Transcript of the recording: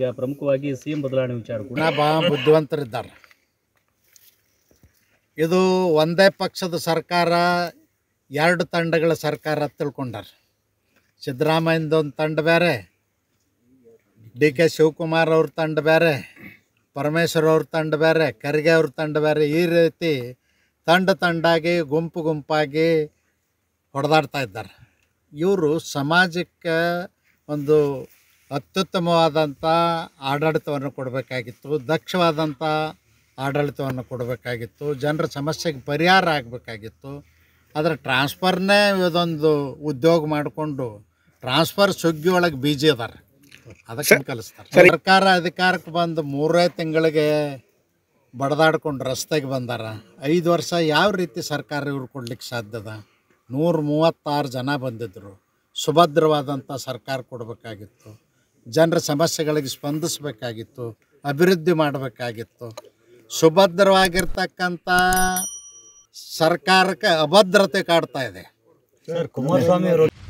ಈಗ ಪ್ರಮುಖವಾಗಿ ಸಿಎಂ ಬದಲಾವಣೆ ವಿಚಾರ ಕೂಡ ಬುದ್ಧಿವಂತರಿದ್ದಾರೆ ಇದು ಒಂದೇ ಪಕ್ಷದ ಸರ್ಕಾರ ಎರಡು ತಂಡಗಳ ಸರ್ಕಾರ ತಿಳ್ಕೊಂಡಾರ ಸಿದ್ದರಾಮಯ್ಯಂದು ಒಂದು ತಂಡ ಬೇರೆ ಡಿ ಕೆ ಶಿವಕುಮಾರ್ ಅವ್ರ ತಂಡ ಬೇರೆ ಪರಮೇಶ್ವರ್ ಅವ್ರ ತಂಡ ಬೇರೆ ಖರ್ಗೆ ಅವ್ರ ತಂಡ ಬೇರೆ ಈ ರೀತಿ ತಂಡ ತಂಡಾಗಿ ಗುಂಪು ಗುಂಪಾಗಿ ಹೊಡೆದಾಡ್ತಾ ಇದ್ದಾರೆ ಇವರು ಸಮಾಜಕ್ಕೆ ಒಂದು ಅತ್ಯುತ್ತಮವಾದಂಥ ಆಡಳಿತವನ್ನು ಕೊಡಬೇಕಾಗಿತ್ತು ದಕ್ಷವಾದಂಥ ಆಡಳಿತವನ್ನು ಕೊಡಬೇಕಾಗಿತ್ತು ಜನರ ಸಮಸ್ಯೆಗೆ ಪರಿಹಾರ ಆಗಬೇಕಾಗಿತ್ತು ಆದರೆ ಟ್ರಾನ್ಸ್ಫರ್ನೇ ಇದೊಂದು ಉದ್ಯೋಗ ಮಾಡಿಕೊಂಡು ಟ್ರಾನ್ಸ್ಫರ್ ಸುಗ್ಗಿ ಒಳಗೆ ಬೀಜಿ ಅದಾರೆ ಅದಕ್ಕೆ ಕಲಿಸ್ತಾರೆ ಸರ್ಕಾರ ಅಧಿಕಾರಕ್ಕೆ ಬಂದು ಮೂರೇ ತಿಂಗಳಿಗೆ ಬಡದಾಡ್ಕೊಂಡು ರಸ್ತೆಗೆ ಬಂದಾರ ಐದು ವರ್ಷ ಯಾವ ರೀತಿ ಸರ್ಕಾರ ಇವ್ರು ಕೊಡ್ಲಿಕ್ಕೆ ಸಾಧ್ಯದ ನೂರ ಮೂವತ್ತಾರು ಜನ ಬಂದಿದ್ದರು ಸುಭದ್ರವಾದಂಥ ಸರ್ಕಾರ ಕೊಡಬೇಕಾಗಿತ್ತು ಜನರ ಸಮಸ್ಯೆಗಳಿಗೆ ಸ್ಪಂದಿಸಬೇಕಾಗಿತ್ತು ಅಭಿವೃದ್ಧಿ ಮಾಡಬೇಕಾಗಿತ್ತು ಸುಭದ್ರವಾಗಿರ್ತಕ್ಕಂಥ ಸರ್ಕಾರಕ್ಕೆ ಅಭದ್ರತೆ ಕಾಡ್ತಾ ಇದೆ